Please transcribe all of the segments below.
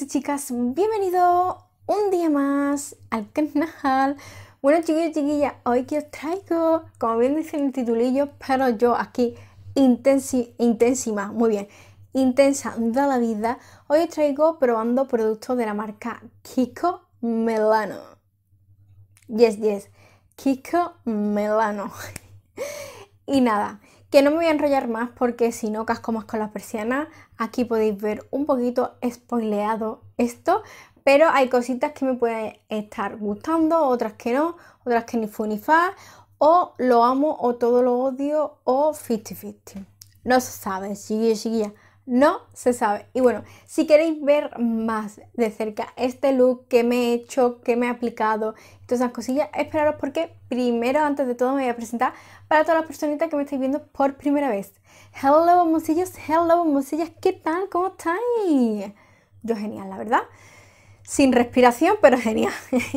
y chicas, bienvenido un día más al canal. Bueno chiquillos y chiquillas, hoy que os traigo, como bien dice en el titulillo, pero yo aquí intensi, intensima, muy bien, intensa de la vida, hoy os traigo probando productos de la marca Kiko Melano. Yes, yes, Kiko Melano. y nada, que no me voy a enrollar más porque si no casco más con las persianas, aquí podéis ver un poquito spoileado esto, pero hay cositas que me pueden estar gustando, otras que no, otras que ni fu ni fa, o lo amo o todo lo odio o 50-50. No se sabe, sigue siguiente no se sabe. Y bueno, si queréis ver más de cerca este look que me he hecho, qué me he aplicado, todas esas cosillas, esperaros porque primero, antes de todo, me voy a presentar para todas las personitas que me estáis viendo por primera vez. Hello, hermosillos, hello, hermosillas, ¿qué tal? ¿Cómo estáis? Yo genial, la verdad. Sin respiración, pero genial.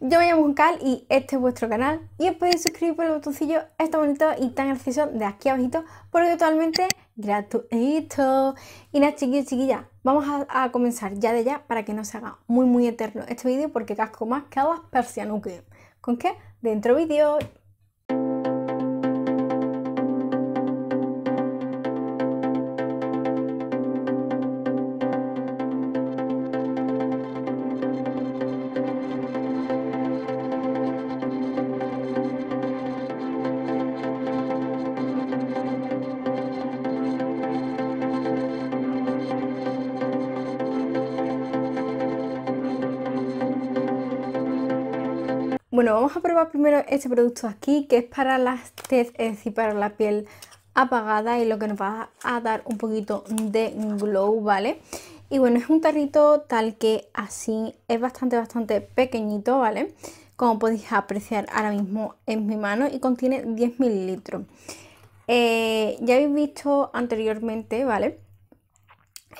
Yo me llamo Uncal y este es vuestro canal. Y os podéis suscribir por el botoncillo, está bonito y tan acceso de aquí abajito, porque totalmente gratuito. Y nada, chiquillos, chiquillas, vamos a, comenzar ya de ya para que no se haga muy, muy eterno este vídeo porque casco más que a las persianuques. ¿Con que Dentro vídeo. vamos a probar primero este producto aquí, que es para las tez, es para la piel apagada y lo que nos va a dar un poquito de glow, ¿vale? Y bueno, es un tarrito tal que así, es bastante, bastante pequeñito, ¿vale? Como podéis apreciar ahora mismo en mi mano y contiene 10 mililitros. Eh, ya habéis visto anteriormente, ¿vale?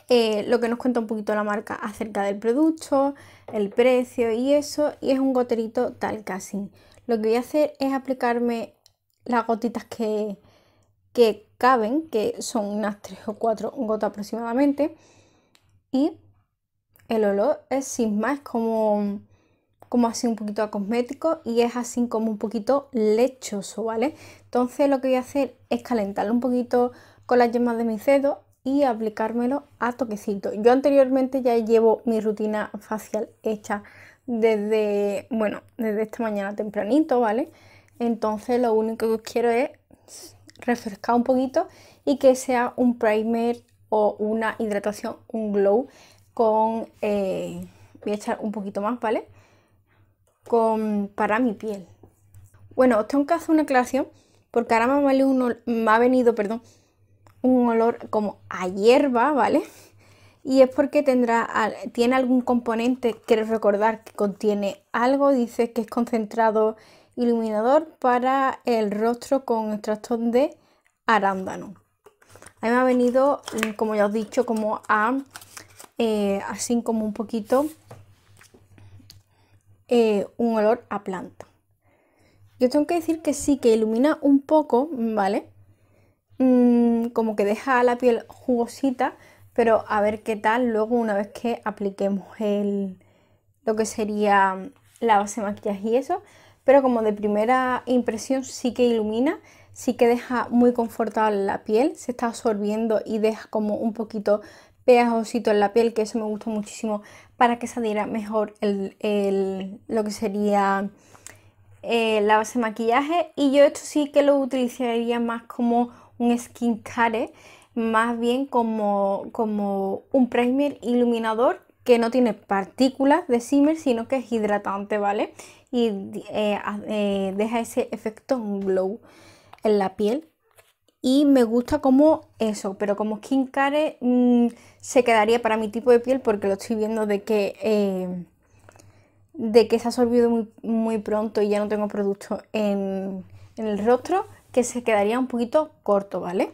Eh, lo que nos cuenta un poquito la marca acerca del producto, el precio y eso, y es un goterito tal casi. Lo que voy a hacer es aplicarme las gotitas que, que caben, que son unas 3 o 4 gotas aproximadamente, y el olor es sin más como, como así un poquito a cosmético y es así como un poquito lechoso, ¿vale? Entonces lo que voy a hacer es calentarlo un poquito con las yemas de mi dedos y aplicármelo a toquecito. Yo anteriormente ya llevo mi rutina facial hecha desde, bueno, desde esta mañana tempranito, ¿vale? Entonces lo único que quiero es refrescar un poquito y que sea un primer o una hidratación, un glow con... Eh, voy a echar un poquito más, ¿vale? Con, para mi piel. Bueno, tengo que hacer una aclaración porque ahora me me ha venido perdón, un olor como a hierba, ¿vale? Y es porque tendrá, tiene algún componente, quiero recordar que contiene algo, dice que es concentrado iluminador para el rostro con extracto de arándano. A mí me ha venido, mm, como ya os he dicho, como a, eh, así como un poquito, eh, un olor a planta. Yo tengo que decir que sí, que ilumina un poco, ¿vale? Mm, como que deja la piel jugosita, pero a ver qué tal luego una vez que apliquemos el, lo que sería mm, la base de maquillaje y eso. Pero como de primera impresión sí que ilumina, sí que deja muy confortable la piel, se está absorbiendo y deja como un poquito pegajosito en la piel, que eso me gustó muchísimo para que saliera mejor el, lo que sería eh, la base de maquillaje. Y yo esto sí que lo utilizaría más como skin care más bien como, como un primer iluminador que no tiene partículas de simmer, sino que es hidratante, ¿vale? Y eh, eh, deja ese efecto glow en la piel. Y me gusta como eso, pero como skin care mm, se quedaría para mi tipo de piel porque lo estoy viendo de que, eh, de que se ha absorbido muy, muy, pronto y ya no tengo producto en el rostro que se quedaría un poquito corto, ¿vale?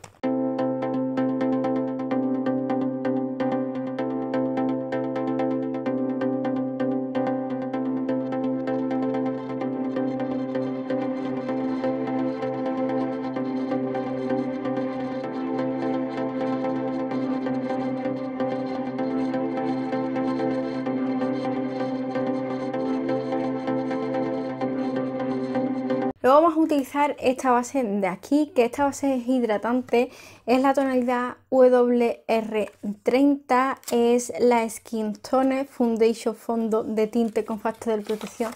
utilizar esta base de aquí, que esta base es hidratante, es la tonalidad WR30, es la Skin Tone Foundation Fondo de Tinte con Factor de Protección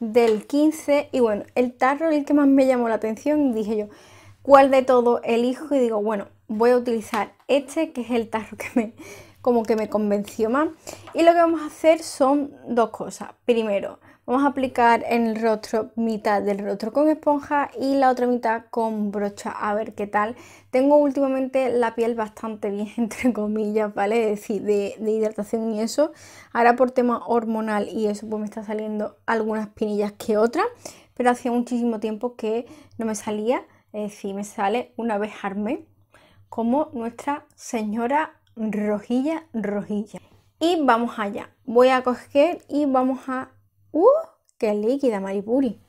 del 15 y bueno, el tarro el que más me llamó la atención, dije yo, ¿cuál de todo elijo? Y digo, bueno, voy a utilizar este que es el tarro que me como que me convenció más y lo que vamos a hacer son dos cosas. Primero, Vamos a aplicar en el rostro mitad del rostro con esponja y la otra mitad con brocha, a ver qué tal. Tengo últimamente la piel bastante bien, entre comillas, ¿vale? Es decir, de, hidratación y eso. Ahora por tema hormonal y eso, pues me está saliendo algunas pinillas que otras, pero hacía muchísimo tiempo que no me salía. Es decir, me sale una vez armé como nuestra señora rojilla, rojilla. Y vamos allá. Voy a coger y vamos a ¡Uh! ¡Qué líquida, Maripuri!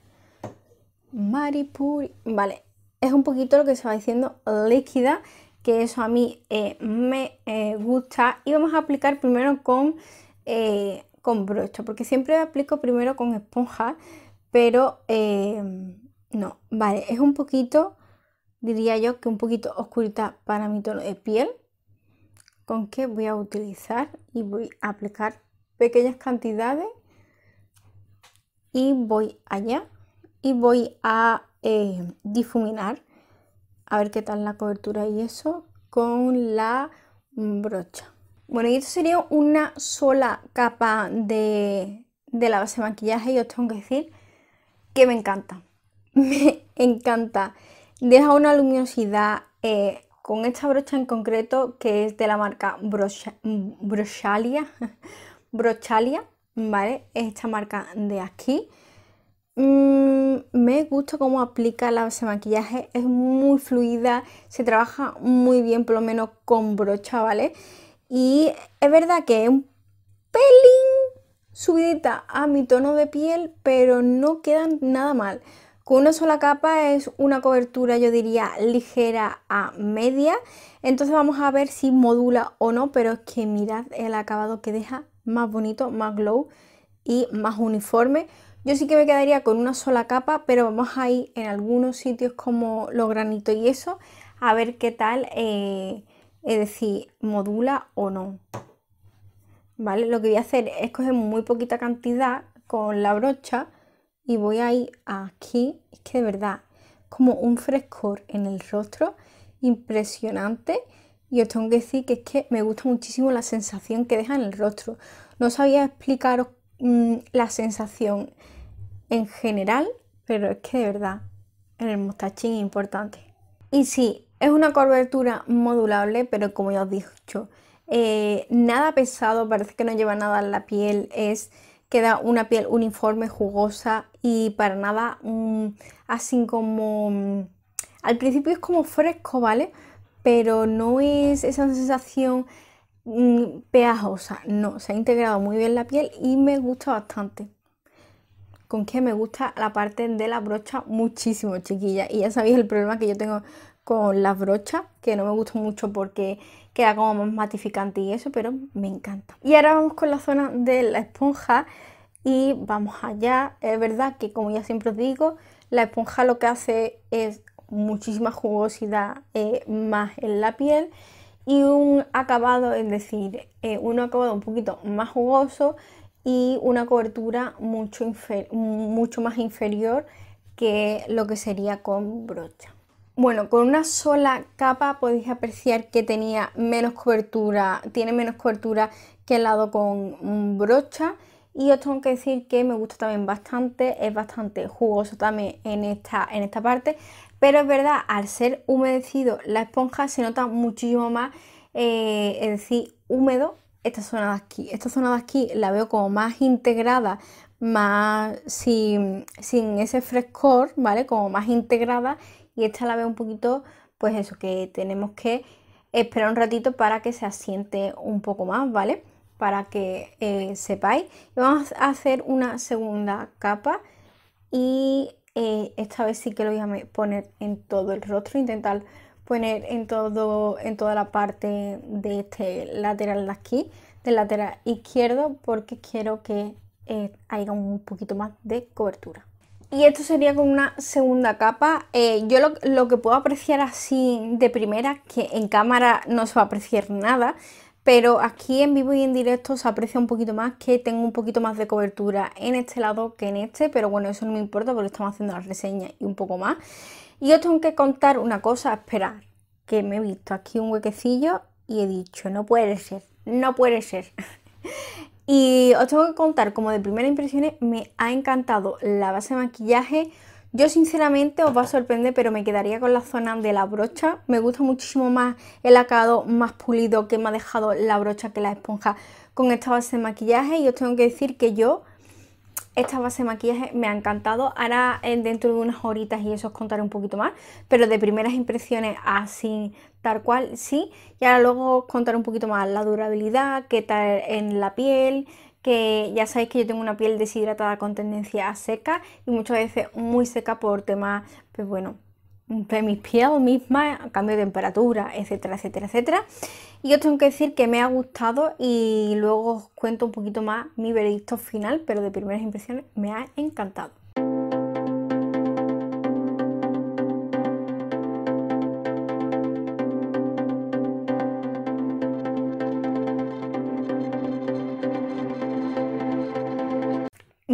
Maripuri. Vale, es un poquito lo que se va diciendo líquida, que eso a mí eh, me eh, gusta. Y vamos a aplicar primero con, eh, con brocha, porque siempre aplico primero con esponja, pero no. Vale, es un poquito, diría yo que un poquito oscurita para mi tono de piel, con que voy a utilizar y voy a aplicar pequeñas cantidades y voy allá y voy a eh, difuminar a ver qué tal la cobertura y eso con la brocha. Bueno, y esto sería una sola capa de, la base de maquillaje y os tengo que decir que me encanta. Me encanta. Deja una luminosidad eh, con esta brocha en concreto que es de la marca Brocha, mm, Brochalia. Brochalia ¿vale? Esta marca de aquí. Mm, me gusta cómo aplica la, ese maquillaje, es muy fluida, se trabaja muy bien, por lo menos con brocha, ¿vale? Y es verdad que es un pelín subidita a mi tono de piel, pero no queda nada mal. Con una sola capa es una cobertura, yo diría, ligera a media. Entonces vamos a ver si modula o no, pero es que mirad el acabado que deja más bonito, más glow y más uniforme. Yo sí que me quedaría con una sola capa, pero vamos a ir en algunos sitios como los granitos y eso, a ver qué tal, eh, es decir, modula o no. ¿Vale? Lo que voy a hacer es coger muy poquita cantidad con la brocha y voy a ir aquí, es que de verdad, como un frescor en el rostro impresionante. Y os tengo que decir que es que me gusta muchísimo la sensación que deja en el rostro. No sabía explicaros mm, la sensación en general, pero es que de verdad en el mostachín es importante. Y sí, es una cobertura modulable, pero como ya os he dicho, eh, nada pesado, parece que no lleva nada en la piel, es queda una piel uniforme, jugosa y para nada mm, así como... Mm, al principio es como fresco, ¿vale? pero no es esa sensación peajosa. Mm, pegajosa, no, se ha integrado muy bien la piel y me gusta bastante. Con que me gusta la parte de la brocha muchísimo, chiquilla. Y ya sabéis el problema que yo tengo con las brochas, que no me gusta mucho porque queda como más matificante y eso, pero me encanta. Y ahora vamos con la zona de la esponja y vamos allá. Es verdad que como ya siempre os digo, la esponja lo que hace es muchísima jugosidad eh, más en la piel y un acabado, es decir, eh, un acabado un poquito más jugoso y una cobertura mucho, mucho más inferior que lo que sería con brocha. Bueno, con una sola capa podéis apreciar que tenía menos cobertura, tiene menos cobertura que el lado con brocha. Y os tengo que decir que me gusta también bastante, es bastante jugoso también en esta, en esta parte. Pero es verdad, al ser humedecido la esponja se nota muchísimo más, eh, es decir, húmedo esta zona de aquí. Esta zona de aquí la veo como más integrada, más sin, ese frescor, ¿vale? Como más integrada y esta la veo un poquito, pues eso, que tenemos que esperar un ratito para que se asiente un poco más, ¿vale? Para que eh, sepáis. Y vamos a hacer una segunda capa y eh, esta vez sí que lo voy a poner en todo el rostro, intentar poner en, todo, en toda la parte de este lateral de aquí, del lateral izquierdo, porque quiero que eh, haya un poquito más de cobertura. Y esto sería con una segunda capa. Eh, yo lo, lo, que puedo apreciar así de primera, que en cámara no se va a apreciar nada, pero aquí en vivo y en directo se aprecia un poquito más que tengo un poquito más de cobertura en este lado que en este, pero bueno, eso no me importa porque estamos haciendo las reseñas y un poco más. Y os tengo que contar una cosa, esperar, que me he visto aquí un huequecillo y he dicho, no puede ser, no puede ser. y os tengo que contar, como de primera impresión, me ha encantado la base de maquillaje, yo sinceramente os va a sorprender, pero me quedaría con la zona de la brocha. Me gusta muchísimo más el acabado más pulido que me ha dejado la brocha que la esponja con esta base de maquillaje. Y os tengo que decir que yo esta base de maquillaje me ha encantado. Ahora eh, dentro de unas horitas y eso os contaré un poquito más, pero de primeras impresiones así tal cual sí. Y ahora luego os contaré un poquito más la durabilidad, qué tal en la piel, que ya sabéis que yo tengo una piel deshidratada con tendencia a seca y muchas veces muy seca por temas, pues bueno, de mi piel misma, cambio de temperatura, etcétera, etcétera, etcétera. Y yo tengo que decir que me ha gustado y luego os cuento un poquito más mi veredicto final, pero de primeras impresiones me ha encantado.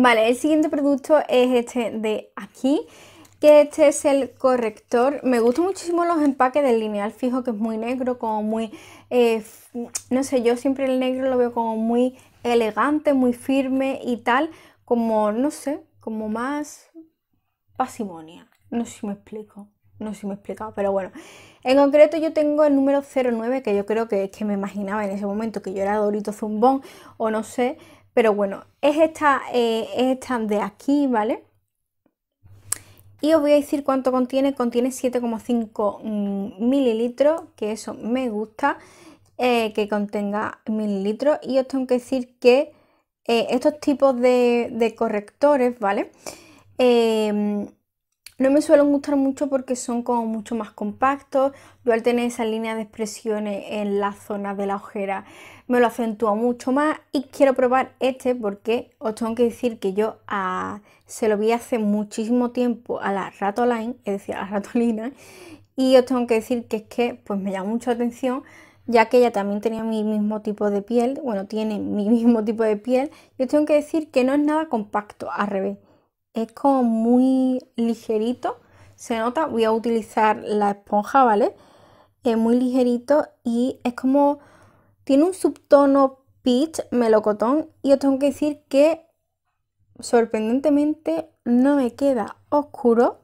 Vale, el siguiente producto es este de aquí, que este es el corrector. Me gustan muchísimo los empaques del lineal fijo, que es muy negro, como muy... Eh, no sé, yo siempre el negro lo veo como muy elegante, muy firme y tal, como, no sé, como más pasimonia. No sé si me explico. No sé si me he explicado, pero bueno. En concreto yo tengo el número 09, que yo creo que, es que me imaginaba en ese momento que yo era Dorito Zumbón o no sé, pero bueno, es esta, eh, esta de aquí, ¿vale? Y os voy a decir cuánto contiene. Contiene 7,5 mm, mililitros, que eso me gusta, eh, que contenga mililitros. Y os tengo que decir que eh, estos tipos de, correctores, ¿vale? No me suelen gustar mucho porque son como mucho más compactos. Yo al tener esa línea de expresiones en la zona de la ojera me lo acentúa mucho más. Y quiero probar este porque os tengo que decir que yo ah, se lo vi hace muchísimo tiempo a la Ratoline, es decir, a la Ratolina. Y os tengo que decir que es que pues me llama mucho la atención ya que ella también tenía mi mismo tipo de piel, bueno, tiene mi mismo tipo de piel, Y os tengo que decir que no es nada compacto, al revés es como muy ligerito, se nota, voy a utilizar la esponja, ¿vale? Es muy ligerito y es como, tiene un subtono peach, melocotón y os tengo que decir que sorprendentemente no me queda oscuro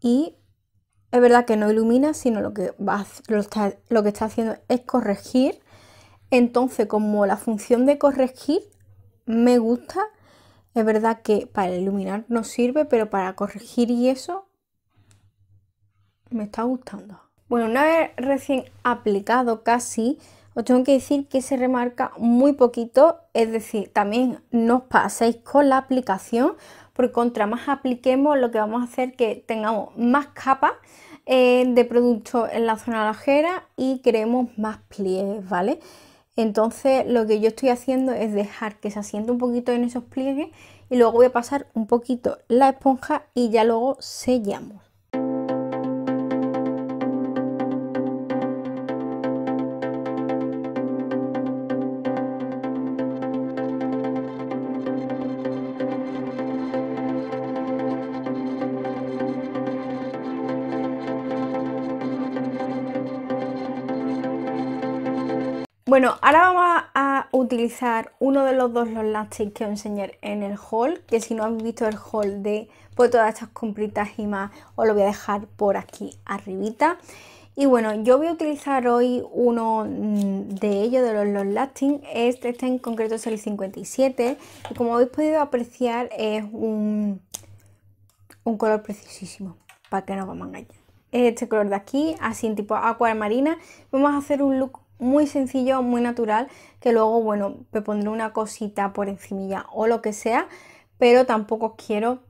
y es verdad que no ilumina, sino lo que, lo que está haciendo es corregir. Entonces, como la función de corregir me gusta, es verdad que para iluminar no sirve, pero para corregir y eso me está gustando. Bueno, una vez recién aplicado casi, os tengo que decir que se remarca muy poquito, es decir, también no os paséis con la aplicación, porque contra más apliquemos lo que vamos a hacer es que tengamos más capas eh, de producto en la zona lajera y creemos más pliegues, ¿vale? Entonces lo que yo estoy haciendo es dejar que se asiente un poquito en esos pliegues y luego voy a pasar un poquito la esponja y ya luego sellamos. Bueno, ahora vamos a utilizar uno de los dos los Lastings que os enseñé en el haul, que si no habéis visto el haul de pues, todas estas compritas y más, os lo voy a dejar por aquí arribita. Y bueno, yo voy a utilizar hoy uno mm, de ellos, de los, los lasting. Este, este, en concreto es el 57. Y como habéis podido apreciar, es un, un color preciosísimo, Para que no vamos a engañar. Este color de aquí, así en tipo aqua marina. Vamos a hacer un look muy sencillo, muy natural, que luego, bueno, me pondré una cosita por encimilla o lo que sea, pero tampoco quiero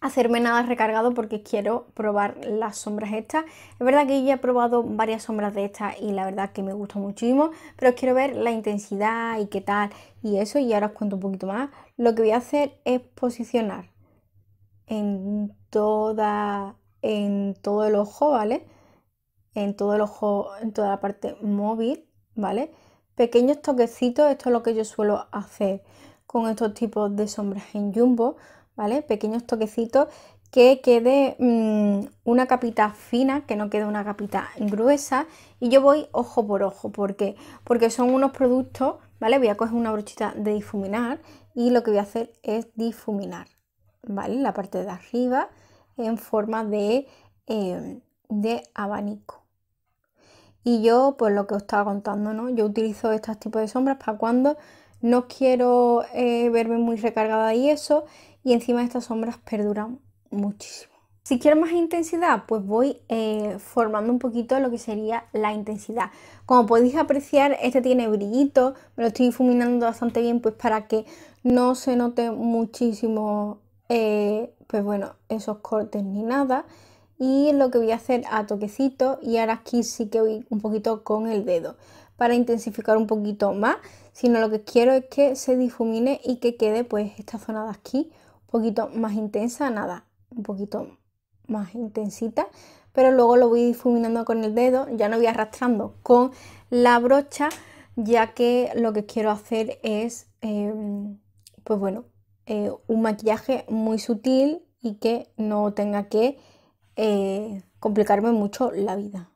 hacerme nada recargado porque quiero probar las sombras estas. Es verdad que ya he probado varias sombras de estas y la verdad que me gustó muchísimo, pero quiero ver la intensidad y qué tal y eso y ahora os cuento un poquito más. Lo que voy a hacer es posicionar en toda en todo el ojo, ¿vale? en todo el ojo, en toda la parte móvil, ¿vale? Pequeños toquecitos, esto es lo que yo suelo hacer con estos tipos de sombras en jumbo, ¿vale? Pequeños toquecitos que quede mm, una capita fina, que no quede una capita gruesa. Y yo voy ojo por ojo, ¿por qué? Porque son unos productos, ¿vale? Voy a coger una brochita de difuminar y lo que voy a hacer es difuminar, ¿vale? La parte de arriba en forma de, eh, de abanico. Y yo, pues lo que os estaba contando, ¿no? Yo utilizo estos tipos de sombras para cuando no quiero eh, verme muy recargada y eso. Y encima estas sombras perduran muchísimo. Si quiero más intensidad, pues voy eh, formando un poquito lo que sería la intensidad. Como podéis apreciar, este tiene brillito, me lo estoy difuminando bastante bien pues para que no se note muchísimo, eh, pues bueno, esos cortes ni nada y lo que voy a hacer a toquecito y ahora aquí sí que voy un poquito con el dedo para intensificar un poquito más, sino lo que quiero es que se difumine y que quede pues esta zona de aquí un poquito más intensa, nada, un poquito más intensita, pero luego lo voy difuminando con el dedo, ya no voy arrastrando con la brocha, ya que lo que quiero hacer es, em, pues bueno, eh, un maquillaje muy sutil y que no tenga que eh, complicarme mucho la vida.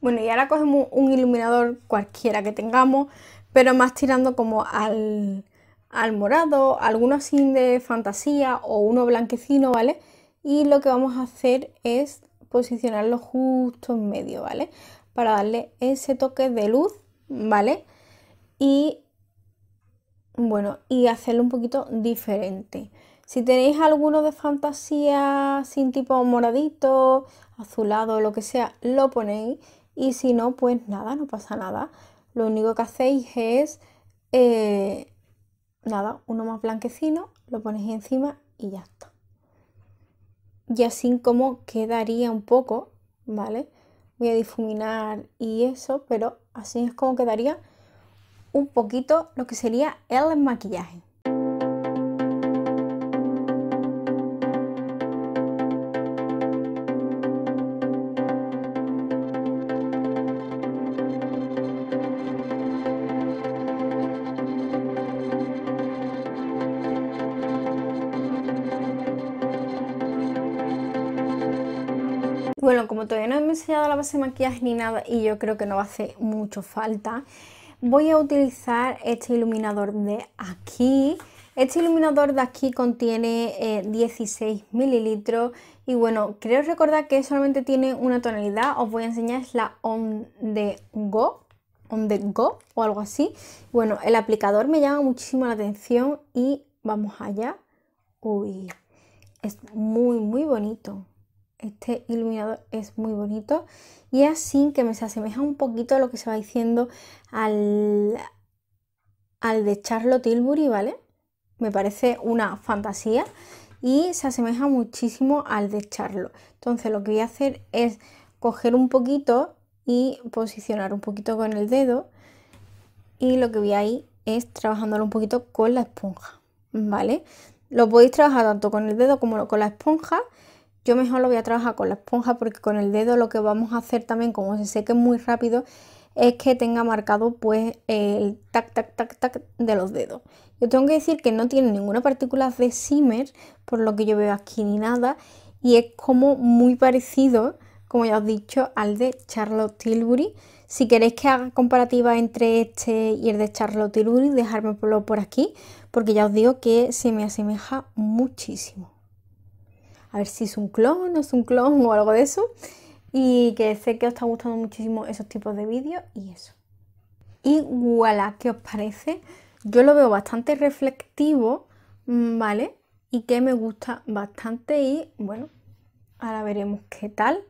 Bueno, y ahora cogemos un iluminador cualquiera que tengamos, pero más tirando como al, al morado, alguno así de fantasía o uno blanquecino, ¿vale? Y lo que vamos a hacer es posicionarlo justo en medio, ¿vale? Para darle ese toque de luz, ¿vale? Y bueno, y hacerlo un poquito diferente. Si tenéis alguno de fantasía sin tipo moradito, azulado, lo que sea, lo ponéis. Y si no, pues nada, no pasa nada. Lo único que hacéis es, eh, nada, uno más blanquecino, lo ponéis encima y ya está. Y así como quedaría un poco, ¿vale? Voy a difuminar y eso, pero así es como quedaría un poquito lo que sería el maquillaje. todavía no he enseñado la base de maquillaje ni nada y yo creo que no va mucho falta, voy a utilizar este iluminador de aquí. Este iluminador de aquí contiene 16 eh, mililitros y bueno, creo recordar que solamente tiene una tonalidad, os voy a enseñar es la On The Go, On The Go o algo así. Bueno, el aplicador me llama muchísimo la atención y vamos allá. Uy, es muy muy bonito. Este iluminador es muy bonito y así que me se asemeja un poquito a lo que se va diciendo al, al de Charlotte Tilbury, ¿vale? Me parece una fantasía y se asemeja muchísimo al de Charlotte. Entonces lo que voy a hacer es coger un poquito y posicionar un poquito con el dedo y lo que voy a ir es trabajándolo un poquito con la esponja, ¿vale? Lo podéis trabajar tanto con el dedo como con la esponja yo mejor lo voy a trabajar con la esponja porque con el dedo lo que vamos a hacer también, como se seque muy rápido, es que tenga marcado pues el tac, tac, tac, tac de los dedos. Yo tengo que decir que no tiene ninguna partícula de simmer, por lo que yo veo aquí ni nada, y es como muy parecido, como ya os he dicho, al de Charlotte Tilbury. Si queréis que haga comparativa entre este y el de Charlotte Tilbury, dejadme por aquí, porque ya os digo que se me asemeja muchísimo a ver si es un clon o es un clon o algo de eso. Y que sé que os está gustando muchísimo esos tipos de vídeos y eso. Y voilà, ¿qué os parece? Yo lo veo bastante reflectivo, mm, ¿vale? Y que me gusta bastante y bueno, ahora veremos qué tal.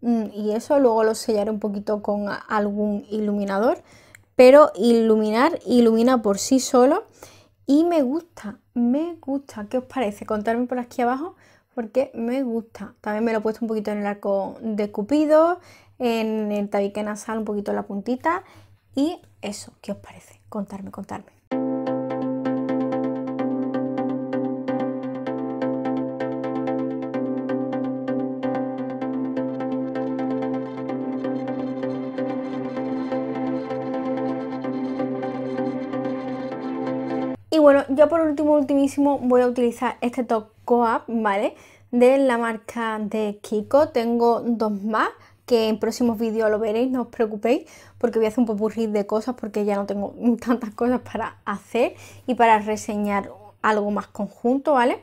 Mm, y eso luego lo sellaré un poquito con algún iluminador. Pero iluminar ilumina por sí solo. Y me gusta, me gusta. ¿Qué os parece? Contadme por aquí abajo porque me gusta. También me lo he puesto un poquito en el arco de cupido, en el tabique nasal un poquito en la puntita y eso, ¿qué os parece? Contarme, contarme. Y bueno, yo por último, ultimísimo, voy a utilizar este top co ¿vale? De la marca de Kiko. Tengo dos más que en próximos vídeos lo veréis, no os preocupéis, porque voy a hacer un popurrí de cosas porque ya no tengo tantas cosas para hacer y para reseñar algo más conjunto, ¿vale?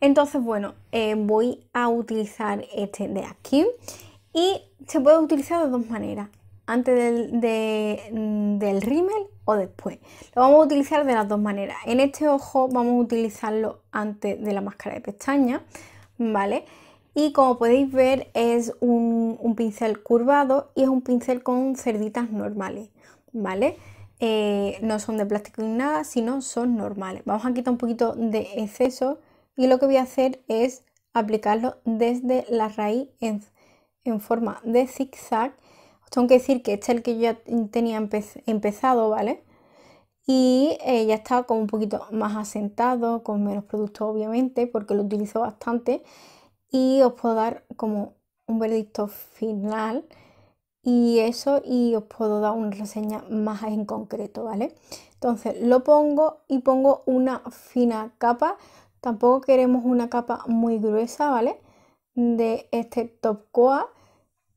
Entonces, bueno, eh, voy a utilizar este de aquí y se puede utilizar de dos maneras antes mm, del, rímel o después. Lo vamos a utilizar de las dos maneras. En este ojo vamos a utilizarlo antes de la máscara de pestaña. ¿vale? Y como podéis ver es un, pincel curvado y es un pincel con cerditas normales, ¿vale? Eh, no son de plástico ni nada, sino son normales. Vamos a quitar un poquito de exceso y lo que voy a hacer es aplicarlo desde la raíz en, en forma de zigzag tengo que decir que este es el que yo ya tenía empezado, ¿vale? Y eh, ya está como un poquito más asentado, con menos productos obviamente, porque lo utilizo bastante. Y os puedo dar como un veredicto final y eso y os puedo dar una reseña más en concreto, ¿vale? Entonces lo pongo y pongo una fina capa. Tampoco queremos una capa muy gruesa, ¿vale? De este top coat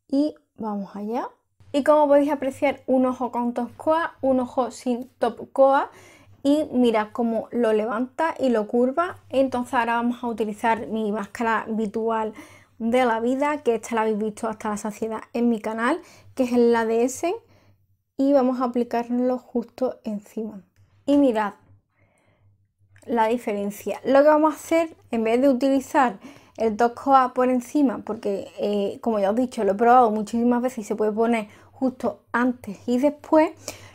y vamos allá. Y como podéis apreciar, un ojo con top coa, un ojo sin top coa y mirad cómo lo levanta y lo curva. Entonces ahora vamos a utilizar mi máscara habitual de la vida, que esta la habéis visto hasta la saciedad en mi canal, que es la de y vamos a aplicarlo justo encima. Y mirad la diferencia. Lo que vamos a hacer, en vez de utilizar el top por encima porque, eh, como ya os he dicho, lo he probado muchísimas veces y se puede poner justo antes y después.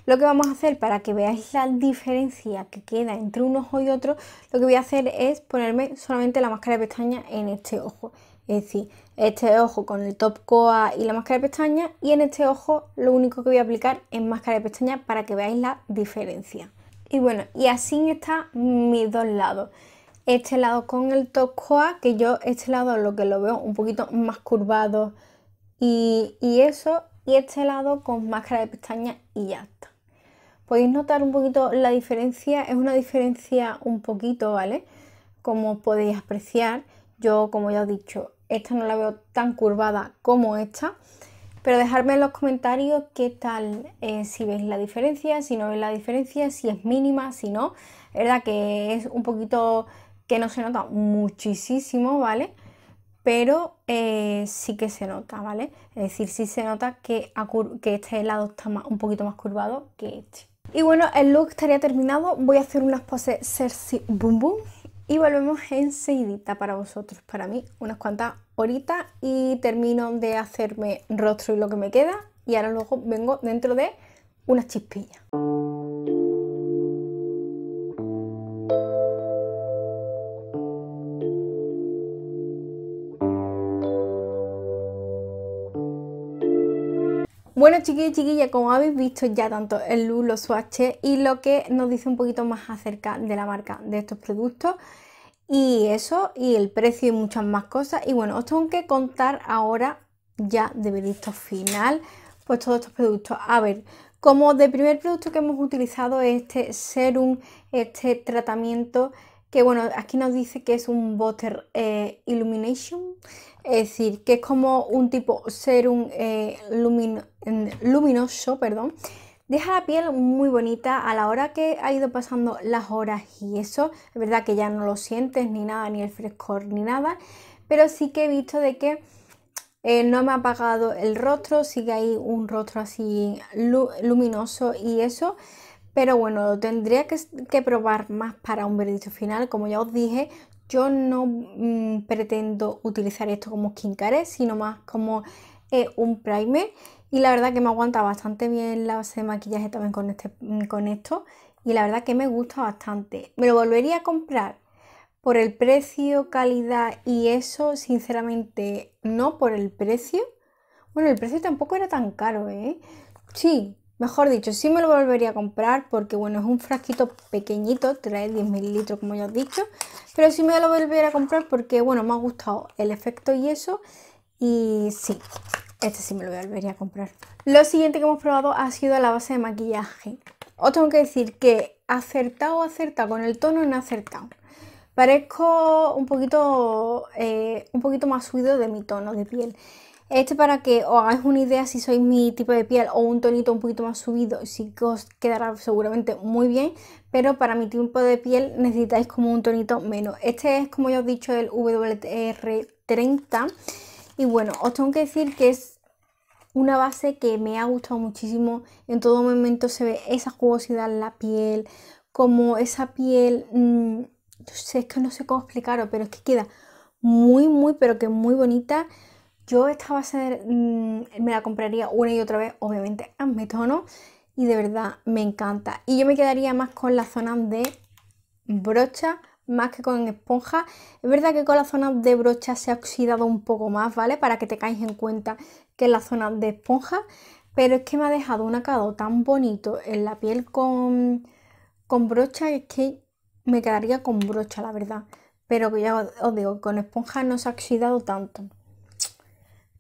Lo que vamos a hacer para que veáis la diferencia que queda entre un ojo y otro, lo que voy a hacer es ponerme solamente la máscara de pestaña en este ojo. Es decir, este ojo con el top coa y la máscara de pestaña y en este ojo lo único que voy a aplicar es máscara de pestaña para que veáis la diferencia. Y bueno, y así están mis dos lados este lado con el Tokoa, que yo este lado lo que lo veo un poquito más curvado y, eso, y este lado con máscara de pestaña y ya está. Podéis notar un poquito la diferencia, es una diferencia un poquito, ¿vale? Como podéis apreciar, yo como ya he dicho, esta no la veo tan curvada como esta, pero dejadme en los comentarios qué tal, eh, si veis la diferencia, si no veis la diferencia, si es mínima, si no. es verdad que es un poquito que no se nota muchísimo, ¿vale? Pero eh, sí que se nota, ¿vale? Es decir, sí se nota que, que este lado está más, un poquito más curvado que este. Y bueno, el look estaría terminado. Voy a hacer unas poses Cersei Boom Boom y volvemos enseguida para vosotros, para mí, unas cuantas horitas y termino de hacerme rostro y lo que me queda y ahora luego vengo dentro de unas chispillas. Bueno, chiquillos y chiquillas, como habéis visto ya tanto el luz, los swatches y lo que nos dice un poquito más acerca de la marca de estos productos y eso, y el precio y muchas más cosas. Y bueno, os tengo que contar ahora ya de final, pues todos estos productos. A ver, como de primer producto que hemos utilizado este serum, este tratamiento que bueno, aquí nos dice que es un Butter eh, Illumination, es decir, que es como un tipo serum eh, luminoso, perdón. Deja la piel muy bonita a la hora que ha ido pasando las horas y eso, es verdad que ya no lo sientes ni nada, ni el frescor ni nada, pero sí que he visto de que eh, no me ha apagado el rostro, sigue ahí un rostro así luminoso y eso pero bueno, tendría que, probar más para un veredicto final. Como ya os dije, yo no mm, pretendo utilizar esto como skincare, sino más como eh, un primer. Y la verdad que me aguanta bastante bien la base de maquillaje también con, este, mm, con esto. Y la verdad que me gusta bastante. Me lo volvería a comprar por el precio, calidad y eso, sinceramente, no por el precio. Bueno, el precio tampoco era tan caro, ¿eh? Sí, Mejor dicho, sí me lo volvería a comprar porque, bueno, es un frasquito pequeñito, trae 10 mililitros como ya os he dicho. Pero sí me lo volvería a comprar porque, bueno, me ha gustado el efecto y eso. Y sí, este sí me lo volvería a comprar. Lo siguiente que hemos probado ha sido la base de maquillaje. Os tengo que decir que acertado, acertado, con el tono no acertado. Parezco un poquito, eh, un poquito más suido de mi tono de piel. Este para que os hagáis una idea si sois mi tipo de piel o un tonito un poquito más subido, sí os quedará seguramente muy bien, pero para mi tipo de piel necesitáis como un tonito menos. Este es, como ya os he dicho, el WR30 y bueno, os tengo que decir que es una base que me ha gustado muchísimo. En todo momento se ve esa jugosidad en la piel, como esa piel, mm, sé, que no sé cómo explicarlo, pero es que queda muy, muy, pero que muy bonita. Yo esta base ser, mm, me la compraría una y otra vez, obviamente a mi tono, y de verdad me encanta. Y yo me quedaría más con la zona de brocha más que con esponja. Es verdad que con la zona de brocha se ha oxidado un poco más, ¿vale? Para que te tengáis en cuenta que es la zona de esponja, pero es que me ha dejado un acabado tan bonito en la piel con, con brocha es que me quedaría con brocha, la verdad. Pero ya os digo, con esponja no se ha oxidado tanto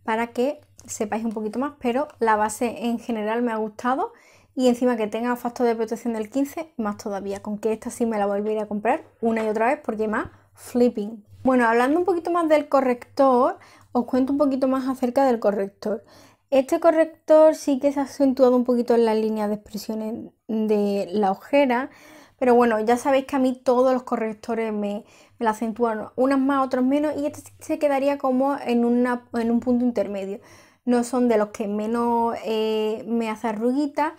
para que sepáis un poquito más, pero la base en general me ha gustado y encima que tenga factor de protección del 15, más todavía, con que esta sí me la volveré a comprar una y otra vez porque más flipping. Bueno, hablando un poquito más del corrector, os cuento un poquito más acerca del corrector. Este corrector sí que se ha acentuado un poquito en la línea de expresión de la ojera, pero bueno, ya sabéis que a mí todos los correctores me, el acentúan unas más, otras menos, y este se quedaría como en, un punto intermedio. No son de los que menos eh, me hace arruguita,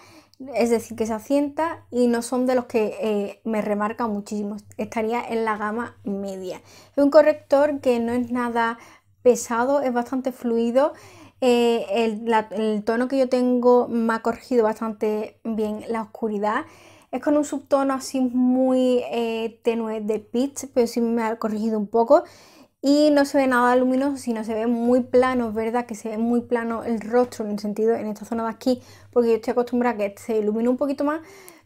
es decir, que se asienta, y no son de los que eh, me remarca muchísimo. Estaría en la gama media. Es un corrector que no es nada pesado, es bastante fluido. Eh, el tono que yo tengo me ha corregido bastante bien la oscuridad. Es con un subtono así muy eh, tenue de pitch, pero sí me ha corregido un poco. Y no se ve nada luminoso, sino se ve muy plano, verdad que se ve muy plano el rostro en el sentido en esta zona de aquí, porque yo estoy acostumbrada a que se ilumine un poquito más,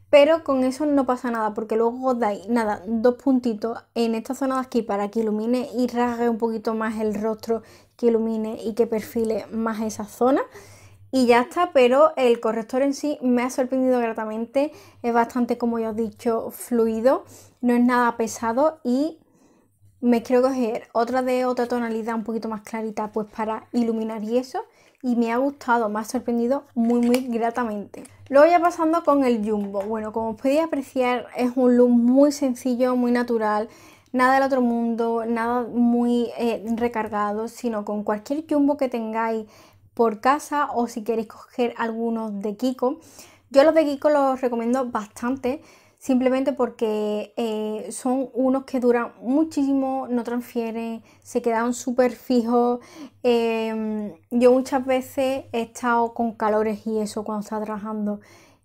pero con eso no pasa nada, porque luego dais, nada, dos puntitos en esta zona de aquí para que ilumine y rasgue un poquito más el rostro, que ilumine y que perfile más esa zona y ya está, pero el corrector en sí me ha sorprendido gratamente, es bastante, como ya os he dicho, fluido, no es nada pesado y me quiero coger otra de otra tonalidad un poquito más clarita pues para iluminar y eso y me ha gustado, me ha sorprendido muy muy gratamente. Luego ya pasando con el Jumbo, bueno como podéis apreciar es un look muy sencillo, muy natural, nada del otro mundo, nada muy eh, recargado, sino con cualquier Jumbo que tengáis por casa o si queréis coger algunos de Kiko. Yo los de Kiko los recomiendo bastante, simplemente porque eh, son unos que duran muchísimo, no transfieren, se quedan súper fijos. Em, yo muchas veces he estado con calores y eso cuando estaba trabajando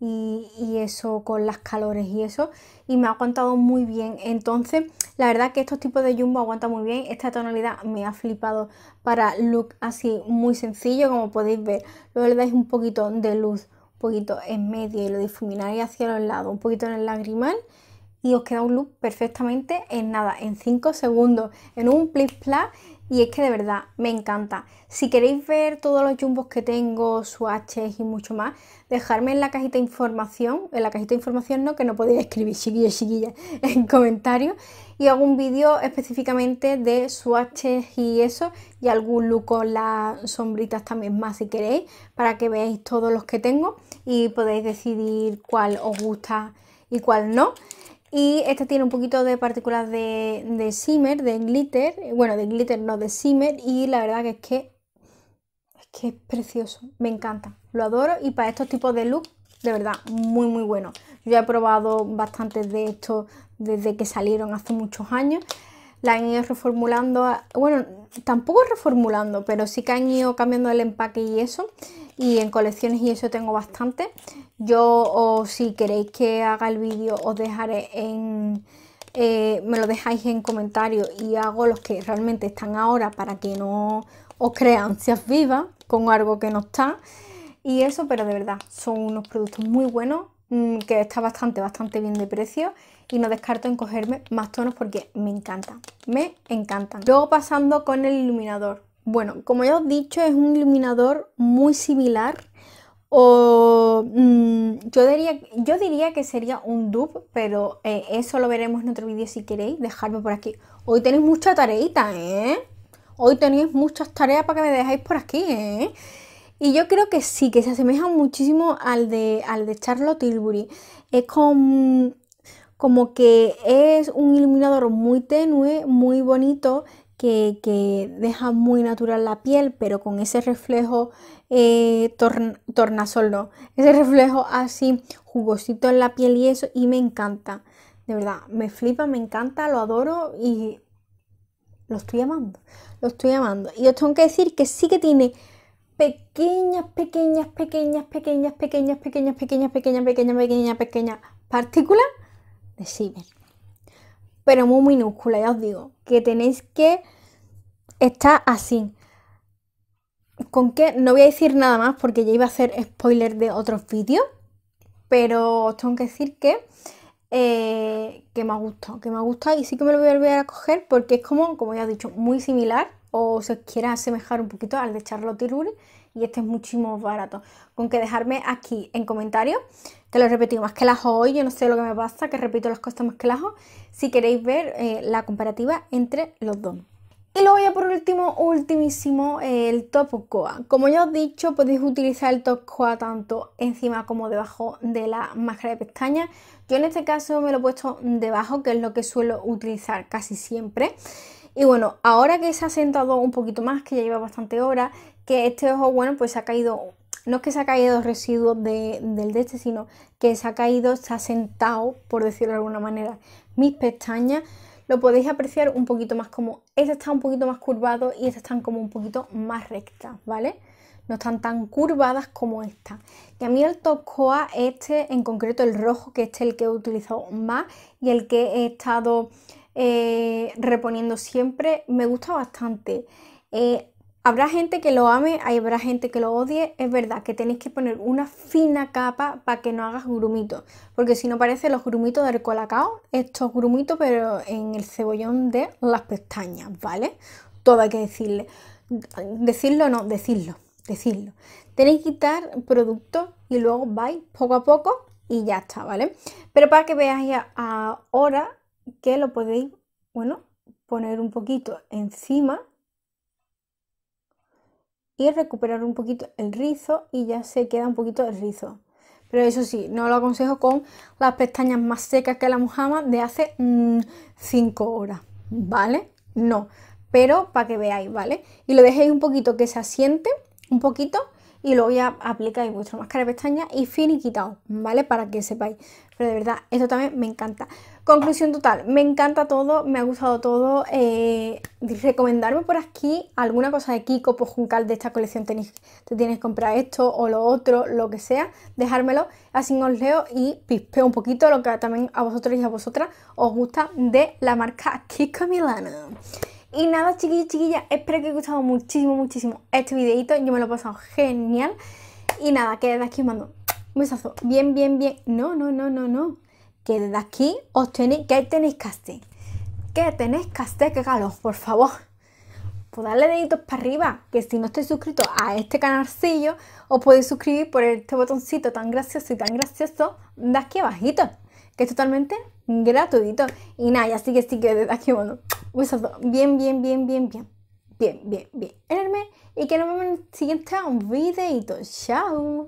y, eso con las calores y eso y me ha aguantado muy bien entonces la verdad que estos tipos de jumbo aguanta muy bien esta tonalidad me ha flipado para look así muy sencillo como podéis ver luego le dais un poquito de luz un poquito en medio y lo difumináis hacia los lados un poquito en el lagrimal y os queda un look perfectamente en nada, en 5 segundos, en un plis plas y es que de verdad me encanta. Si queréis ver todos los jumbos que tengo, swatches y mucho más, dejadme en la cajita de información, en la cajita de información no, que no podéis escribir chiquilla, chiquilla, en comentarios, y hago un vídeo específicamente de swatches y eso, y algún look con las sombritas también más si queréis, para que veáis todos los que tengo y podéis decidir cuál os gusta y cuál no. Y este tiene un poquito de partículas de, de shimmer, de glitter, bueno, de glitter no, de shimmer, y la verdad que es que es que precioso, me encanta, lo adoro y para estos tipos de look, de verdad, muy muy bueno. Yo he probado bastantes de estos desde que salieron hace muchos años, la han ido reformulando, bueno, tampoco reformulando, pero sí que han ido cambiando el empaque y eso, y en colecciones y eso tengo bastante. Yo, o si queréis que haga el vídeo, os dejaré en... Eh, me lo dejáis en comentarios y hago los que realmente están ahora para que no os crean ansias vivas con algo que no está. Y eso, pero de verdad, son unos productos muy buenos, mm, que está bastante, bastante bien de precio. Y no descarto en cogerme más tonos porque me encantan, me encantan. Luego pasando con el iluminador. Bueno, como ya os he dicho, es un iluminador muy similar o mm, yo diría, yo diría que sería un dupe, pero eh, eso lo veremos en otro vídeo si queréis. dejarme por aquí. Hoy tenéis mucha tareita, ¿eh? Hoy tenéis muchas tareas para que me dejáis por aquí, ¿eh? Y yo creo que sí, que se asemeja muchísimo al de, al de Charlotte Tilbury. Es como que es un iluminador muy tenue, muy bonito, que, deja muy natural la piel, pero con ese reflejo eh, tornasol, ese reflejo así jugosito en la piel y eso, y me encanta, de verdad, me flipa, me encanta, lo adoro y lo estoy amando, lo estoy amando. Y os tengo que decir que sí que tiene pequeñas, pequeñas, pequeñas, pequeñas, pequeñas, pequeñas, pequeñas, pequeñas, pequeñas, pequeñas, pequeñas partículas de ciber pero muy minúscula, ya os digo, que tenéis que estar así. ¿Con que No voy a decir nada más porque ya iba a hacer spoiler de otros vídeos, pero os tengo que decir que, eh, que me ha gustado, que me ha gustado y sí que me lo voy a volver a coger porque es como, como ya he dicho, muy similar o se quiera asemejar un poquito al de Charlotte Tilbury y este es muchísimo más barato. Con que dejarme aquí en comentarios te lo he repetido más que el ajo hoy, yo no sé lo que me pasa, que repito las cosas más que el ajo, si queréis ver eh, la comparativa entre los dos. Y luego ya por último, ultimísimo, el top coa. Como ya os he dicho, podéis utilizar el top coa tanto encima como debajo de la máscara de pestañas. Yo en este caso me lo he puesto debajo, que es lo que suelo utilizar casi siempre. Y bueno, ahora que se ha sentado un poquito más, que ya lleva bastante hora, que este ojo, bueno, pues se ha caído no es que se ha caído residuos del de este, sino que se ha caído, se ha sentado, por decirlo de alguna manera, mis pestañas. Lo podéis apreciar un poquito más como, este está un poquito más curvado y estas están como un poquito más rectas, ¿vale? No están tan curvadas como esta. Y a mí el Toscoa, este en concreto, el rojo, que este es el que he utilizado más y el que he estado eh, reponiendo siempre, me gusta bastante. Eh, Habrá gente que lo ame, habrá gente que lo odie. Es verdad que tenéis que poner una fina capa para que no hagas grumitos. Porque si no parece los grumitos del colacao, estos grumitos, pero en el cebollón de las pestañas, ¿vale? Todo hay que decirle. Decirlo no, decirlo, decirlo. Tenéis que quitar producto y luego vais poco a poco y ya está, ¿vale? Pero para que veáis ahora que lo podéis, bueno, poner un poquito encima y recuperar un poquito el rizo y ya se queda un poquito el rizo. Pero eso sí, no lo aconsejo con las pestañas más secas que la mojama de hace 5 mm, horas, ¿vale? No, pero para que veáis, ¿vale? Y lo dejéis un poquito que se asiente, un poquito, y luego ya aplicáis vuestra máscara de pestañas y quitado, ¿vale? Para que sepáis. Pero de verdad, esto también me encanta. Conclusión total, me encanta todo, me ha gustado todo. Eh, recomendarme por aquí alguna cosa de Kiko, por Juncal de esta colección tenéis, te tienes que comprar esto o lo otro, lo que sea, dejármelo, así os leo y pispeo un poquito lo que también a vosotros y a vosotras os gusta de la marca Kiko Milano. Y nada, chiquillos, chiquillas, espero que os haya gustado muchísimo, muchísimo este videito. Yo me lo he pasado genial. Y nada, que desde aquí os mando un besazo. Bien, bien, bien. No, no, no, no, no. Que desde aquí os tenéis... que tenéis que tenéis que Que galos, por favor pues darle deditos para arriba, que si no estáis suscrito a este canalcillo, os podéis suscribir por este botoncito tan gracioso y tan gracioso de aquí abajito, que es totalmente gratuito. Y nada, así que sí que desde aquí bueno, un bien, bien, bien, bien, bien, bien, bien, bien enorme. Y que nos vemos en el siguiente videito. Chao.